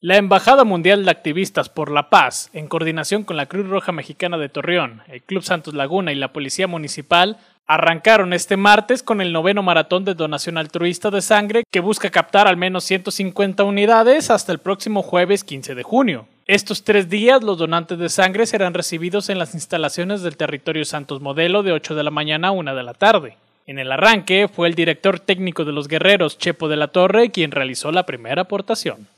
La Embajada Mundial de Activistas por la Paz, en coordinación con la Cruz Roja Mexicana de Torreón, el Club Santos Laguna y la Policía Municipal, arrancaron este martes con el noveno maratón de donación altruista de sangre que busca captar al menos 150 unidades hasta el próximo jueves 15 de junio. Estos tres días los donantes de sangre serán recibidos en las instalaciones del territorio Santos Modelo de 8 de la mañana a 1 de la tarde. En el arranque fue el director técnico de los guerreros, Chepo de la Torre, quien realizó la primera aportación.